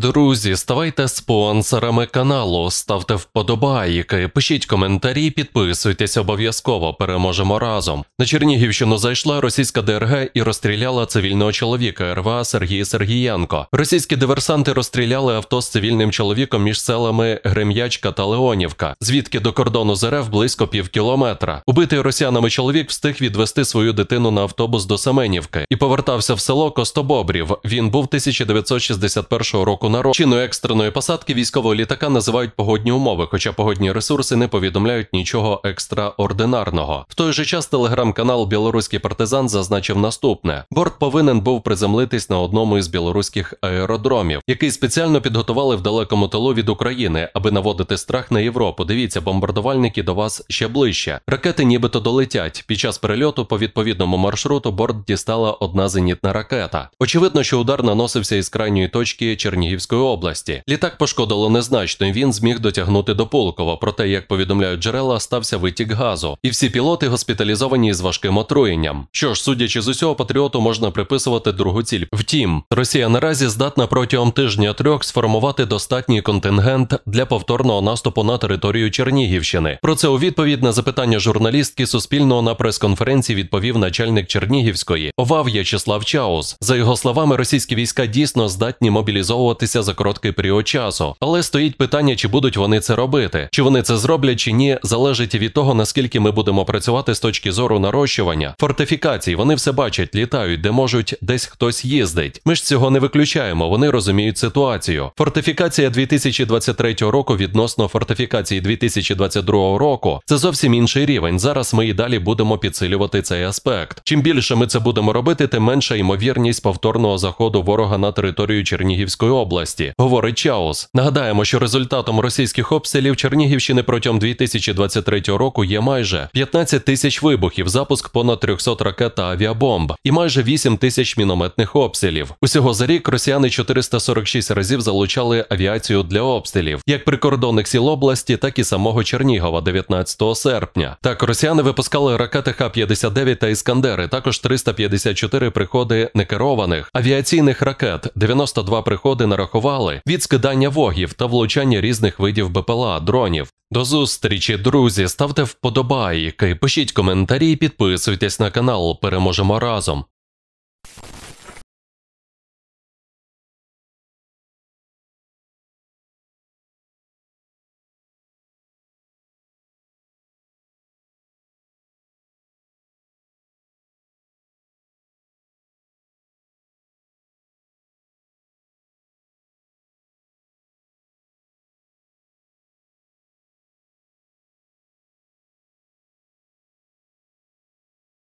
Друзі, ставайте спонсорами каналу, ставте вподобайки, пишіть коментарі, підписуйтесь обов'язково. Переможемо разом. На Чернігівщину зайшла російська ДРГ і розстріляла цивільного чоловіка РВА Сергій Сергієнко. Російські диверсанти розстріляли авто з цивільним чоловіком між селами Грем'ячка та Леонівка, звідки до кордону з РФ близько пів кілометра. Убитий росіянами чоловік встиг відвести свою дитину на автобус до Семенівки і повертався в село Костобобрів. Він був 1961 року народу. Чиною екстреної посадки військового літака називають погодні умови, хоча погодні ресурси не повідомляють нічого екстраординарного. В той же час телеграм-канал Білоруський партизан зазначив наступне: борт повинен був приземлитись на одному із білоруських аеродромів, який спеціально підготували в далекому тилу від України, аби наводити страх на Європу. Дивіться, бомбардувальники до вас ще ближче. Ракети, нібито долетять. Під час перельоту по відповідному маршруту борт дістала одна зенітна ракета. Очевидно, що удар наносився із крайньої точки Чернігів. Харківської області. Літак пошкодило незначно, і він зміг дотягнути до Полкова. Проте, як повідомляють джерела, стався витік газу, і всі пілоти госпіталізовані з важким отруєнням. Що ж, судячи з усього, патріоту можна приписувати другу ціль. Втім, Росія наразі здатна протягом тижня трьох сформувати достатній контингент для повторного наступу на територію Чернігівщини. Про це у відповідь на запитання журналістки Суспільного на прес-конференції відповів начальник Чернігівської ОВАВ В'ячеслав Чаус. За його словами, російські війська дійсно здатні мобілізовувати боротися за короткий період часу. Але стоїть питання, чи будуть вони це робити, чи вони це зроблять, чи ні, залежить від того, наскільки ми будемо працювати з точки зору нарощування, Фортифікації Вони все бачать, літають, де можуть, десь хтось їздить. Ми ж цього не виключаємо. Вони розуміють ситуацію. Фортифікація 2023 року відносно фортифікації 2022 року. Це зовсім інший рівень. Зараз ми і далі будемо підсилювати цей аспект. Чим більше ми це будемо робити, тим менша ймовірність повторного заходу ворога на територію Чернігівської області області, говорить Чаус. Нагадаємо, що результатом російських обстрілів Чернігівщини протягом 2023 року є майже 15 тисяч вибухів, запуск понад 300 ракет та авіабомб і майже 8 тисяч мінометних обстрілів. Усього за рік росіяни 446 разів залучали авіацію для обстрілів, як прикордонних сіл області, так і самого Чернігова, 19 серпня. Так росіяни випускали ракети Х-59 та Іскандери, також 354 приходи некерованих авіаційних ракет, 92 приходи на перерахували від скидання вогів та влучання різних видів БПЛА, дронів. До зустрічі, друзі. Ставте вподобайки, пишіть коментарі, і підписуйтесь на канал. Переможемо разом.